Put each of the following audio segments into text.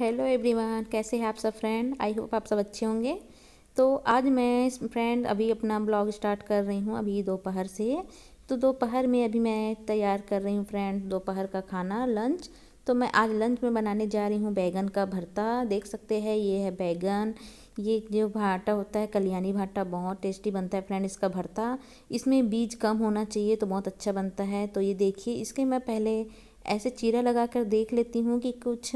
hello everyone कैसे हैं आप सब फ्रेंड आई होप आप सब अच्छे होंगे तो आज मैं फ्रेंड अभी अपना ब्लॉग स्टार्ट कर रही हूँ अभी दोपहर से तो दोपहर में अभी मैं तैयार कर रही हूँ फ्रेंड दोपहर का खाना लंच तो मैं आज लंच में बनाने जा रही हूँ बैगन का भरता देख सकते हैं ये है बैगन ये जो भाटा होता है कल्याणी भाटा बहुत टेस्टी बनता है फ्रेंड इसका भरता इसमें बीज कम होना चाहिए तो बहुत अच्छा बनता है तो ये देखिए इसके मैं पहले ऐसे चीरा लगा कर देख लेती हूँ कि कुछ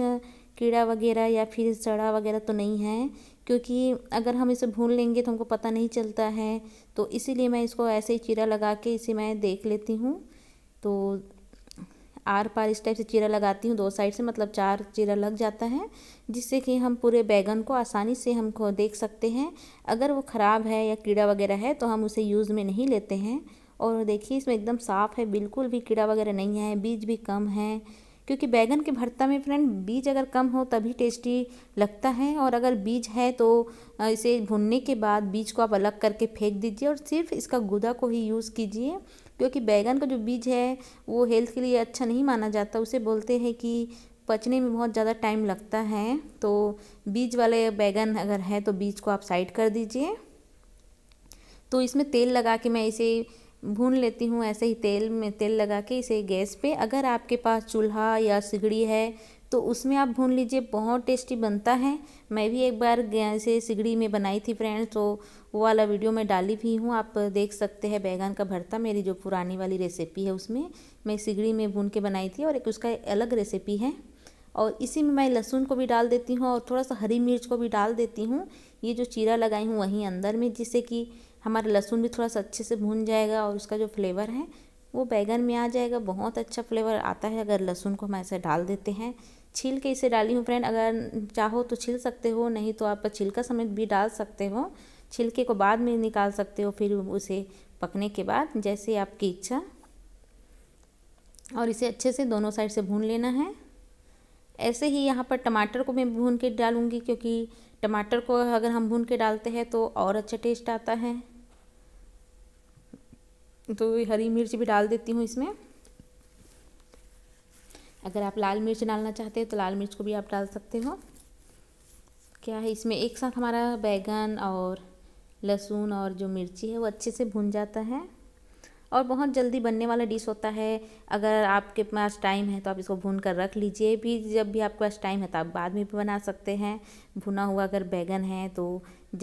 कीड़ा वगैरह या फिर सड़ा वगैरह तो नहीं है क्योंकि अगर हम इसे भून लेंगे तो हमको पता नहीं चलता है तो इसीलिए मैं इसको ऐसे ही चीरा लगा के इसे मैं देख लेती हूँ तो आर पार इस टाइप से चीरा लगाती हूँ दो साइड से मतलब चार चीरा लग जाता है जिससे कि हम पूरे बैगन को आसानी से हम देख सकते हैं अगर वो ख़राब है या कीड़ा वगैरह है तो हम उसे यूज़ में नहीं लेते हैं और देखिए इसमें एकदम साफ़ है बिल्कुल भी कीड़ा वगैरह नहीं है बीज भी कम है क्योंकि बैगन के भरता में फ्रेंड बीज अगर कम हो तभी टेस्टी लगता है और अगर बीज है तो इसे भुनने के बाद बीज को आप अलग करके फेंक दीजिए और सिर्फ इसका गुदा को ही यूज़ कीजिए क्योंकि बैगन का जो बीज है वो हेल्थ के लिए अच्छा नहीं माना जाता उसे बोलते हैं कि पचने में बहुत ज़्यादा टाइम लगता है तो बीज वाले बैगन अगर है तो बीज को आप साइड कर दीजिए तो इसमें तेल लगा के मैं इसे भून लेती हूँ ऐसे ही तेल में तेल लगा के इसे गैस पे अगर आपके पास चूल्हा या सिगड़ी है तो उसमें आप भून लीजिए बहुत टेस्टी बनता है मैं भी एक बार इसे सिगड़ी में बनाई थी फ्रेंड्स तो वो वाला वीडियो मैं डाली भी हूँ आप देख सकते हैं बैगन का भरता मेरी जो पुरानी वाली रेसिपी है उसमें मैं सिगड़ी में भून के बनाई थी और एक उसका अलग रेसिपी है और इसी में मैं लहसुन को भी डाल देती हूँ और थोड़ा सा हरी मिर्च को भी डाल देती हूँ ये जो चीरा लगाई हूँ वहीं अंदर में जिससे कि हमारा लहसुन भी थोड़ा सा अच्छे से भून जाएगा और उसका जो फ्लेवर है वो बैगन में आ जाएगा बहुत अच्छा फ्लेवर आता है अगर लहसुन को हम ऐसे डाल देते हैं छील के इसे डाली हूँ फ्रेंड अगर चाहो तो छील सकते हो नहीं तो आप छिलका समेत भी डाल सकते हो छिलके को बाद में निकाल सकते हो फिर उसे पकने के बाद जैसे आपकी इच्छा और इसे अच्छे से दोनों साइड से भून लेना है ऐसे ही यहाँ पर टमाटर को मैं भून के डालूँगी क्योंकि टमाटर को अगर हम भून के डालते हैं तो और अच्छा टेस्ट आता है तो हरी मिर्च भी डाल देती हूँ इसमें अगर आप लाल मिर्च डालना चाहते हो तो लाल मिर्च को भी आप डाल सकते हो क्या है इसमें एक साथ हमारा बैगन और लहसुन और जो मिर्ची है वो अच्छे से भुन जाता है और बहुत जल्दी बनने वाला डिश होता है अगर आपके पास टाइम है तो आप इसको भून कर रख लीजिए भी जब भी आपके पास टाइम है तो आप बाद में भी बना सकते हैं भुना हुआ अगर बैगन है तो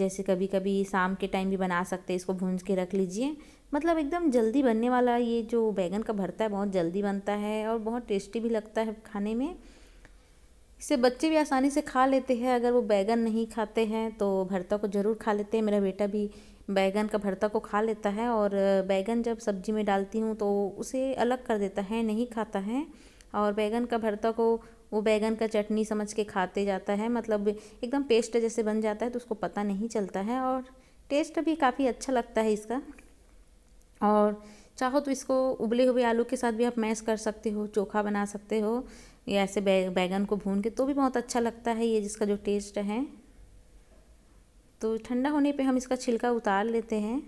जैसे कभी कभी शाम के टाइम भी बना सकते हैं इसको भून के रख लीजिए मतलब एकदम जल्दी बनने वाला ये जो बैगन का भरता है बहुत जल्दी बनता है और बहुत टेस्टी भी लगता है खाने में इसे बच्चे भी आसानी से खा लेते हैं अगर वो बैगन नहीं खाते हैं तो भरता को ज़रूर खा लेते हैं मेरा बेटा भी बैगन का भरता को खा लेता है और बैगन जब सब्जी में डालती हूँ तो उसे अलग कर देता है नहीं खाता है और बैंगन का भरता को वो बैगन का चटनी समझ के खाते जाता है मतलब एकदम पेस्ट जैसे बन जाता है तो उसको पता नहीं चलता है और टेस्ट भी काफ़ी अच्छा लगता है इसका और चाहो तो इसको उबले हुए आलू के साथ भी आप मैश कर सकते हो चोखा बना सकते हो या ऐसे बै, बैगन को भून के तो भी बहुत अच्छा लगता है ये जिसका जो टेस्ट है तो ठंडा होने पे हम इसका छिलका उतार लेते हैं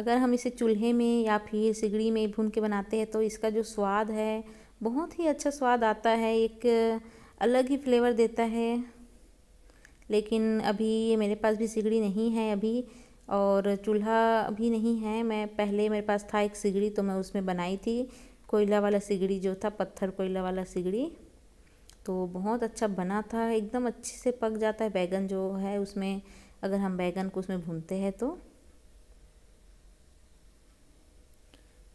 अगर हम इसे चूल्हे में या फिर सिगड़ी में भून के बनाते हैं तो इसका जो स्वाद है बहुत ही अच्छा स्वाद आता है एक अलग ही फ्लेवर देता है लेकिन अभी मेरे पास भी सिगड़ी नहीं है अभी और चूल्हा भी नहीं है मैं पहले मेरे पास था एक सिगड़ी तो मैं उसमें बनाई थी कोयला वाला सिगड़ी जो था पत्थर कोयला वाला सिगड़ी तो बहुत अच्छा बना था एकदम अच्छे से पक जाता है बैगन जो है उसमें अगर हम बैगन को उसमें भूनते हैं तो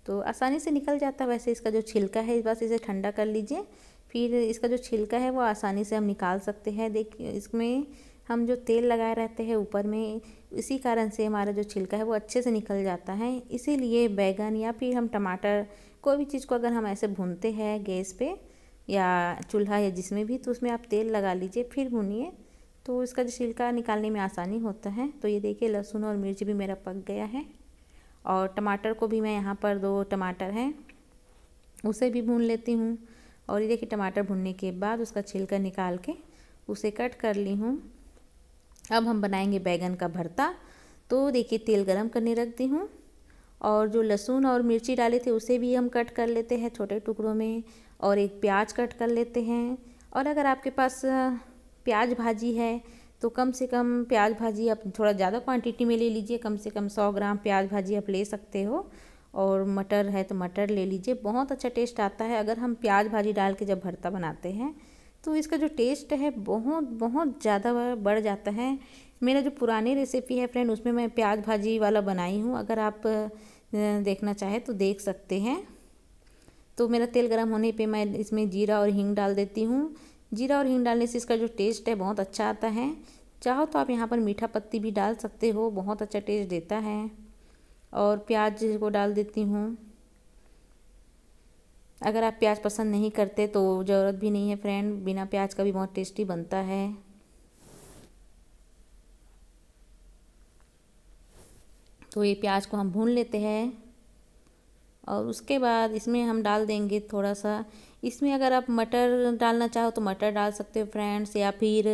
तो आसानी से निकल जाता है वैसे इसका जो छिलका है बस इसे ठंडा कर लीजिए फिर इसका जो छिलका है वो आसानी से हम निकाल सकते हैं देखिए इसमें हम जो तेल लगाए रहते हैं ऊपर में इसी कारण से हमारा जो छिलका है वो अच्छे से निकल जाता है इसीलिए बैगन या फिर हम टमाटर कोई भी चीज़ को अगर हम ऐसे भूनते हैं गैस पे या चूल्हा या जिसमें भी तो उसमें आप तेल लगा लीजिए फिर भूनिए तो इसका जो छिलका निकालने में आसानी होता है तो ये देखिए लहसुन और मिर्च भी मेरा पक गया है और टमाटर को भी मैं यहाँ पर दो टमाटर हैं उसे भी भून लेती हूँ और ये देखिए टमाटर भुनने के बाद उसका छिलका निकाल के उसे कट कर ली हूँ अब हम बनाएंगे बैगन का भरता तो देखिए तेल गरम करने रखती हूँ और जो लहसुन और मिर्ची डाले थे उसे भी हम कट कर लेते हैं छोटे टुकड़ों में और एक प्याज कट कर लेते हैं और अगर आपके पास प्याज भाजी है तो कम से कम प्याज भाजी आप थोड़ा ज़्यादा क्वांटिटी में ले लीजिए कम से कम सौ ग्राम प्याज भाजी आप ले सकते हो और मटर है तो मटर ले लीजिए बहुत अच्छा टेस्ट आता है अगर हम प्याज भाजी डाल के जब भरता बनाते हैं तो इसका जो टेस्ट है बहुत बहुत ज़्यादा बढ़ जाता है मेरा जो पुरानी रेसिपी है फ्रेंड उसमें मैं प्याज भाजी वाला बनाई हूँ अगर आप देखना चाहें तो देख सकते हैं तो मेरा तेल गर्म होने पे मैं इसमें जीरा और हींग डाल देती हूँ जीरा और हींग डालने से इसका जो टेस्ट है बहुत अच्छा आता है चाहो तो आप यहाँ पर मीठा पत्ती भी डाल सकते हो बहुत अच्छा टेस्ट देता है और प्याज को डाल देती हूँ अगर आप प्याज पसंद नहीं करते तो ज़रूरत भी नहीं है फ्रेंड बिना प्याज का भी बहुत टेस्टी बनता है तो ये प्याज को हम भून लेते हैं और उसके बाद इसमें हम डाल देंगे थोड़ा सा इसमें अगर आप मटर डालना चाहो तो मटर डाल सकते हो फ्रेंड्स या फिर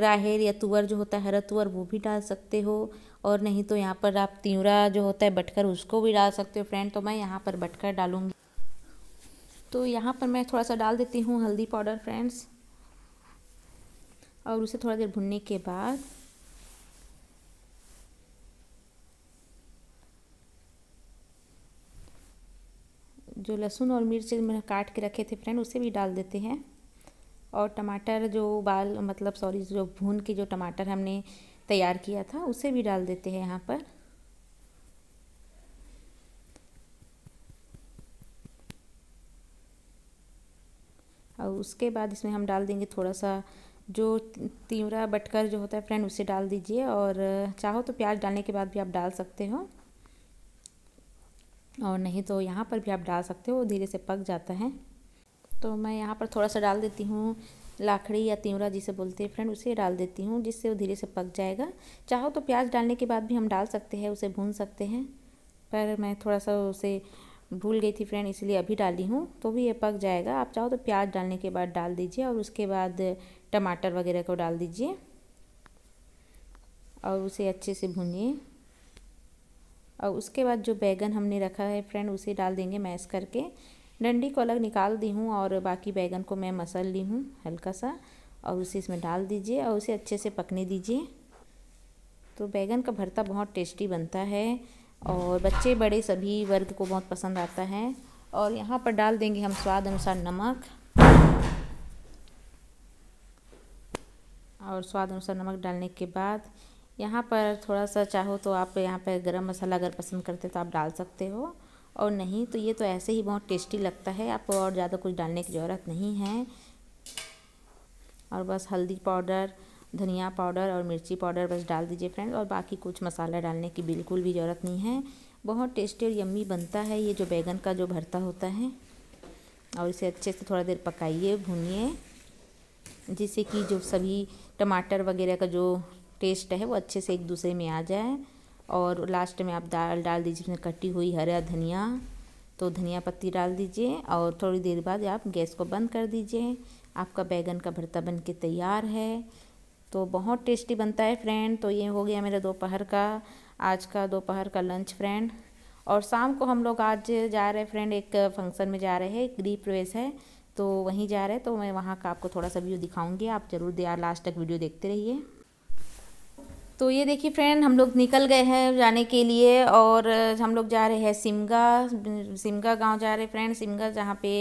राहेर या तुअर जो होता है हरा तुअर वो भी डाल सकते हो और नहीं तो यहाँ पर आप तिवरा जो होता है बटकर उसको भी डाल सकते हो फ्रेंड तो मैं यहाँ पर बटकर डालूँगी तो यहाँ पर मैं थोड़ा सा डाल देती हूँ हल्दी पाउडर फ्रेंड्स और उसे थोड़ा देर भुनने के बाद जो लहसुन और मिर्च मैंने काट के रखे थे फ्रेंड उसे भी डाल देते हैं और टमाटर जो बाल मतलब सॉरी जो भून के जो टमाटर हमने तैयार किया था उसे भी डाल देते हैं यहाँ पर और उसके बाद इसमें हम डाल देंगे थोड़ा सा जो तीवरा बटकर जो होता है फ्रेंड उसे डाल दीजिए और चाहो तो प्याज डालने के बाद भी आप डाल सकते हो और नहीं तो यहाँ पर भी आप डाल सकते हो धीरे से पक जाता है तो मैं यहाँ पर थोड़ा सा डाल देती हूँ लाखड़ी या तिवरा जिसे बोलते हैं फ्रेंड उसे डाल देती हूँ जिससे वो धीरे से पक जाएगा चाहो तो प्याज डालने के बाद भी हम डाल सकते हैं उसे भून सकते हैं पर मैं थोड़ा सा उसे भूल गई थी फ्रेंड इसलिए अभी डाली हूँ तो भी ये पक जाएगा आप चाहो तो प्याज डालने के बाद डाल दीजिए और उसके बाद टमाटर वगैरह को डाल दीजिए और उसे अच्छे से भूनिए और उसके बाद जो बैगन हमने रखा है फ्रेंड उसे डाल देंगे मैश करके डंडी को अलग निकाल दी हूँ और बाकी बैगन को मैं मसल ली हूँ हल्का सा और उसे इसमें डाल दीजिए और उसे अच्छे से पकने दीजिए तो बैगन का भरता बहुत टेस्टी बनता है और बच्चे बड़े सभी वर्ग को बहुत पसंद आता है और यहाँ पर डाल देंगे हम स्वाद अनुसार नमक और स्वाद अनुसार नमक डालने के बाद यहाँ पर थोड़ा सा चाहो तो आप यहाँ पर गरम मसाला अगर पसंद करते तो आप डाल सकते हो और नहीं तो ये तो ऐसे ही बहुत टेस्टी लगता है आपको और ज़्यादा कुछ डालने की ज़रूरत नहीं है और बस हल्दी पाउडर धनिया पाउडर और मिर्ची पाउडर बस डाल दीजिए फ्रेंड और बाकी कुछ मसाला डालने की बिल्कुल भी ज़रूरत नहीं है बहुत टेस्टी और यम्मी बनता है ये जो बैगन का जो भरता होता है और इसे अच्छे से थोड़ा देर पकाइए भूनिए जिससे कि जो सभी टमाटर वगैरह का जो टेस्ट है वो अच्छे से एक दूसरे में आ जाए और लास्ट में आप दाल डाल दीजिए उसमें कटी हुई हरा धनिया तो धनिया पत्ती डाल दीजिए और थोड़ी देर बाद आप गैस को बंद कर दीजिए आपका बैगन का भरता बन के तैयार है तो बहुत टेस्टी बनता है फ्रेंड तो ये हो गया मेरा दोपहर का आज का दोपहर का लंच फ्रेंड और शाम को हम लोग आज जा रहे हैं फ्रेंड एक फंक्शन में जा रहे हैं गृह प्रवेश है तो वहीं जा रहे हैं तो मैं वहाँ का आपको थोड़ा सा व्यू दिखाऊंगी आप ज़रूर दिया लास्ट तक वीडियो देखते रहिए तो ये देखिए फ्रेंड हम लोग निकल गए हैं जाने के लिए और हम लोग जा रहे हैं सिमगा सिमगा गांव जा रहे हैं फ्रेंड सिमगा जहाँ पे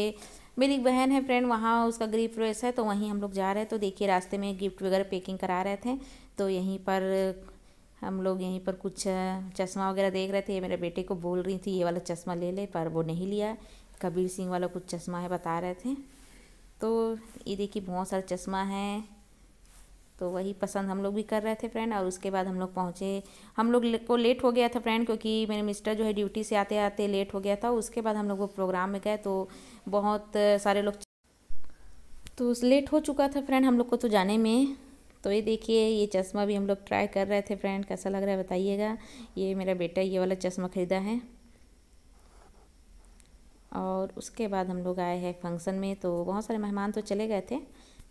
मेरी एक बहन है फ्रेंड वहाँ उसका ग्रीफ़ रेस है तो वहीं हम लोग जा रहे हैं तो देखिए रास्ते में गिफ्ट वगैरह पैकिंग करा रहे थे तो यहीं पर हम लोग यहीं पर कुछ चश्मा वगैरह देख रहे थे मेरे बेटे को बोल रही थी ये वाला चश्मा ले ले पर वो नहीं लिया कबीर सिंह वाला कुछ चश्मा है बता रहे थे तो ये देखिए बहुत सारे चश्मा हैं तो वही पसंद हम लोग भी कर रहे थे फ्रेंड और उसके बाद हम लोग पहुँचे हम लोग को लेट हो गया था फ्रेंड क्योंकि मेरे मिस्टर जो है ड्यूटी से आते आते लेट हो गया था उसके बाद हम लोग वो प्रोग्राम में गए तो बहुत सारे लोग तो लेट हो चुका था फ्रेंड हम लोग को तो जाने में तो ये देखिए ये चश्मा भी हम लोग ट्राई कर रहे थे फ्रेंड कैसा लग रहा है बताइएगा ये मेरा बेटा ये वाला चश्मा ख़रीदा है और उसके बाद हम लोग आए हैं फंक्शन में तो बहुत सारे मेहमान तो चले गए थे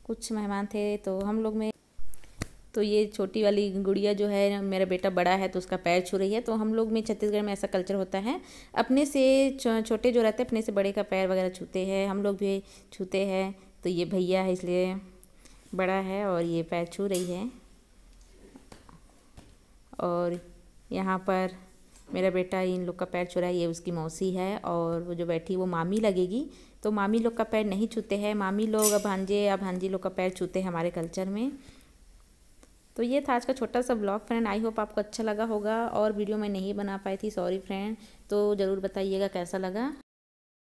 कुछ मेहमान थे तो हम लोग में तो ये छोटी वाली गुड़िया जो है मेरा बेटा बड़ा है तो उसका पैर छू रही है तो हम लोग में छत्तीसगढ़ में ऐसा कल्चर होता है अपने से छोटे जो रहते हैं अपने से बड़े का पैर वगैरह छूते हैं हम लोग भी छूते हैं तो ये भैया है इसलिए बड़ा है और ये पैर छू रही है और यहाँ पर मेरा बेटा इन लोग का पैर छू रहा है ये उसकी मौसी है और वो जो बैठी वो मामी लगेगी तो मामी लोग का पैर नहीं छूते हैं मामी लोग अब भांजे अब भांजी लोग का पैर छूते हैं हमारे कल्चर में तो ये था आज का छोटा सा ब्लॉग फ्रेंड आई होप आपको अच्छा लगा होगा और वीडियो मैं नहीं बना पाई थी सॉरी फ्रेंड तो ज़रूर बताइएगा कैसा लगा